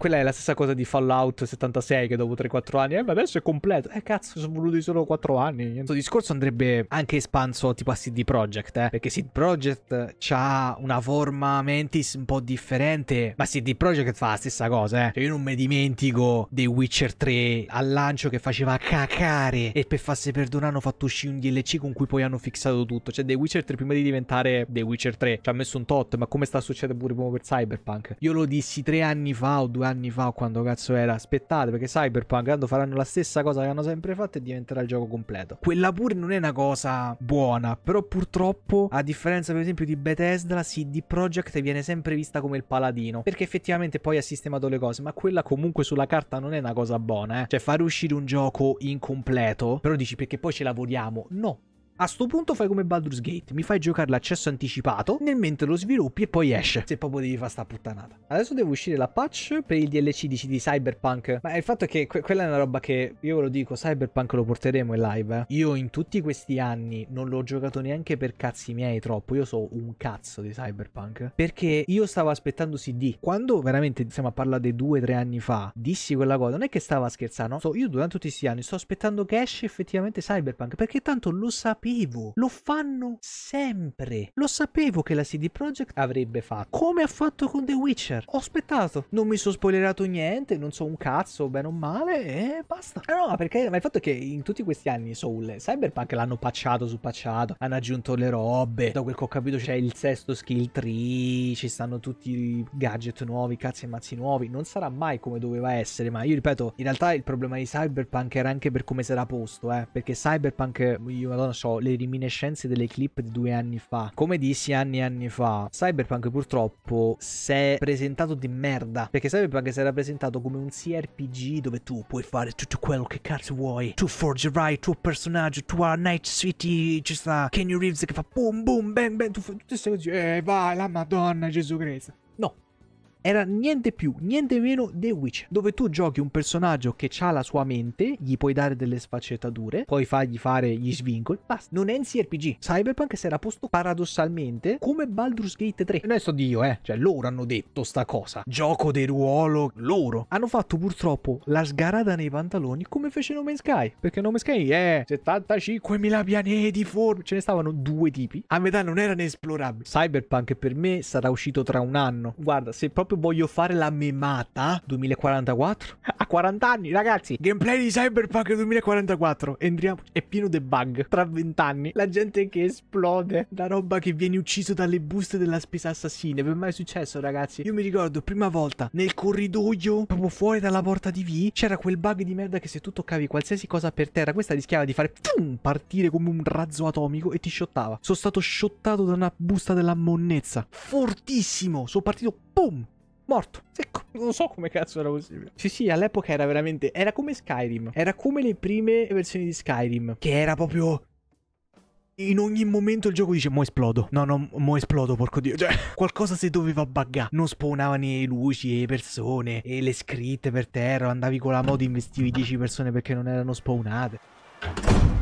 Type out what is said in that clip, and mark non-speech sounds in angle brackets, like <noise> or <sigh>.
quella è la stessa cosa di Fallout 76 che dopo 3-4 anni, eh, ma adesso è completo. Eh, cazzo, sono voluti solo 4 anni. Questo discorso andrebbe anche espanso tipo a CD Projekt, eh, perché CD Projekt ha una forma mentis un po' differente, ma CD Projekt fa la stessa cosa, eh. Cioè, io non mi dimentico dei Witcher 3 al lancio che faceva cacare e per farsi perdonare hanno fatto uscire un DLC con cui poi hanno fissato tutto. Cioè, The Witcher 3 prima di diventare The Witcher 3 ci ha messo un tot, ma come sta succedendo pure per Cyberpunk? Io lo dissi tre anni fa o due anni anni fa o quando cazzo era, aspettate perché Cyberpunk quando faranno la stessa cosa che hanno sempre fatto e diventerà il gioco completo. Quella pure non è una cosa buona, però purtroppo a differenza per esempio di Bethesda, CD Projekt viene sempre vista come il paladino, perché effettivamente poi ha sistemato le cose, ma quella comunque sulla carta non è una cosa buona, eh. Cioè fare uscire un gioco incompleto, però dici perché poi ce lavoriamo. No, a sto punto fai come Baldur's Gate, mi fai giocare l'accesso anticipato, nel mentre lo sviluppi e poi esce, se proprio devi fare sta puttanata. Adesso devo uscire la patch per il DLC di, di Cyberpunk, ma il fatto è che que quella è una roba che, io ve lo dico, Cyberpunk lo porteremo in live, eh. Io in tutti questi anni non l'ho giocato neanche per cazzi miei troppo, io so un cazzo di Cyberpunk, perché io stavo aspettando CD. Quando veramente, stiamo a parlare dei due o tre anni fa, dissi quella cosa, non è che stava scherzando, so, io durante tutti questi anni sto aspettando che esce effettivamente Cyberpunk, perché tanto lo sapevo sapevo, lo fanno sempre. Lo sapevo che la CD Projekt avrebbe fatto, come ha fatto con The Witcher. Ho aspettato, non mi sono spoilerato niente, non so un cazzo, bene o male, e basta. Ah no, perché ma il fatto è che in tutti questi anni Soul, Cyberpunk l'hanno pacciato su pacciato, hanno aggiunto le robe, da quel che ho capito c'è il sesto skill tree, ci stanno tutti i gadget nuovi, cazzi e mazzi nuovi, non sarà mai come doveva essere, ma io ripeto, in realtà il problema di Cyberpunk era anche per come si era posto, eh, perché Cyberpunk, io madonna, so le reminiscenze delle clip di due anni fa. Come dissi anni e anni fa, Cyberpunk purtroppo si è presentato di merda. Perché Cyberpunk si era presentato come un CRPG dove tu puoi fare tutto quello che cazzo vuoi. Tu forgerai il tuo personaggio, tua Night City, ci sta Kenny Reeves che fa boom boom bang bang, tu fai tutte queste cose. E eh, vai la madonna Gesù Cristo. No, era niente più, niente meno The Witch, dove tu giochi un personaggio che ha la sua mente, gli puoi dare delle sfaccettature, puoi fargli fare gli svincoli, basta. Non è un CRPG. Cyberpunk si era posto paradossalmente come Baldur's Gate 3. non è sto Dio, eh, cioè loro hanno detto sta cosa. Gioco del ruolo, loro. Hanno fatto purtroppo la sgarada nei pantaloni come fece No Man's Sky, perché No Man's Sky è 75.000 pianeti form, ce ne stavano due tipi, a metà non erano esplorabili. Cyberpunk per me sarà uscito tra un anno. Guarda, se proprio proprio voglio fare la memata 2044 a 40 anni ragazzi gameplay di Cyberpunk 2044 entriamo è pieno di bug tra 20 anni la gente che esplode la roba che viene uccisa dalle buste della spesa assassina è mai successo ragazzi io mi ricordo prima volta nel corridoio proprio fuori dalla porta di V c'era quel bug di merda che se tu toccavi qualsiasi cosa per terra questa rischiava di fare pum, partire come un razzo atomico e ti shottava sono stato shottato da una busta della monnezza fortissimo sono partito pum morto, secco. Non so come cazzo era possibile. Sì, sì, all'epoca era veramente. Era come Skyrim. Era come le prime versioni di Skyrim. Che era proprio. In ogni momento il gioco dice mo esplodo. No, no, mo esplodo, porco dio. Cioè, <laughs> qualcosa si doveva buggare. Non spawnava né luci e persone e le scritte per terra. Andavi con la e investivi 10 persone perché non erano spawnate.